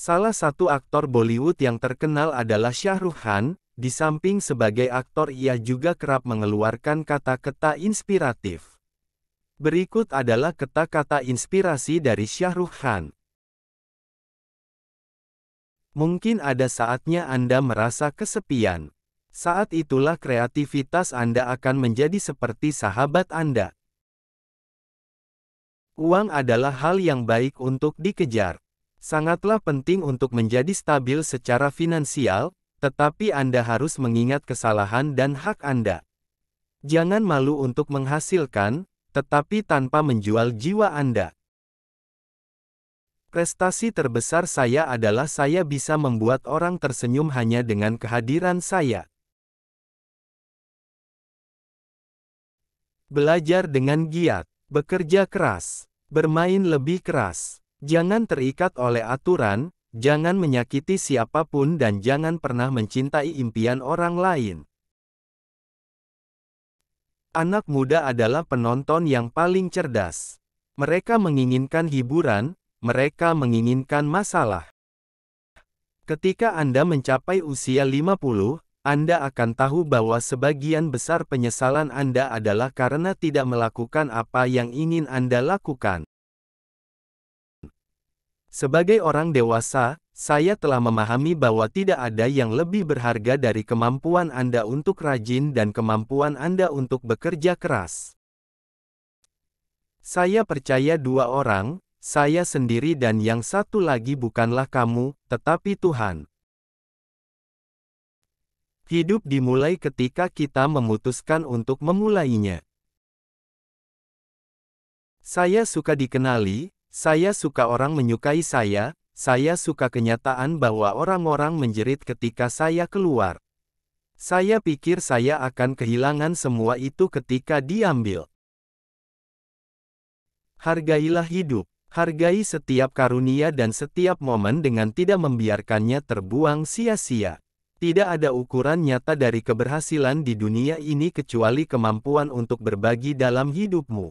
Salah satu aktor Bollywood yang terkenal adalah Shah Rukh Khan, di samping sebagai aktor ia juga kerap mengeluarkan kata-kata inspiratif. Berikut adalah kata-kata inspirasi dari Shah Rukh Khan. Mungkin ada saatnya Anda merasa kesepian. Saat itulah kreativitas Anda akan menjadi seperti sahabat Anda. Uang adalah hal yang baik untuk dikejar. Sangatlah penting untuk menjadi stabil secara finansial, tetapi Anda harus mengingat kesalahan dan hak Anda. Jangan malu untuk menghasilkan, tetapi tanpa menjual jiwa Anda. Prestasi terbesar saya adalah saya bisa membuat orang tersenyum hanya dengan kehadiran saya. Belajar dengan giat, bekerja keras, bermain lebih keras, Jangan terikat oleh aturan, jangan menyakiti siapapun dan jangan pernah mencintai impian orang lain. Anak muda adalah penonton yang paling cerdas. Mereka menginginkan hiburan, mereka menginginkan masalah. Ketika Anda mencapai usia 50, Anda akan tahu bahwa sebagian besar penyesalan Anda adalah karena tidak melakukan apa yang ingin Anda lakukan. Sebagai orang dewasa, saya telah memahami bahwa tidak ada yang lebih berharga dari kemampuan Anda untuk rajin dan kemampuan Anda untuk bekerja keras. Saya percaya dua orang, saya sendiri dan yang satu lagi bukanlah kamu, tetapi Tuhan. Hidup dimulai ketika kita memutuskan untuk memulainya. Saya suka dikenali, saya suka orang menyukai saya, saya suka kenyataan bahwa orang-orang menjerit ketika saya keluar. Saya pikir saya akan kehilangan semua itu ketika diambil. Hargailah hidup, hargai setiap karunia dan setiap momen dengan tidak membiarkannya terbuang sia-sia. Tidak ada ukuran nyata dari keberhasilan di dunia ini kecuali kemampuan untuk berbagi dalam hidupmu.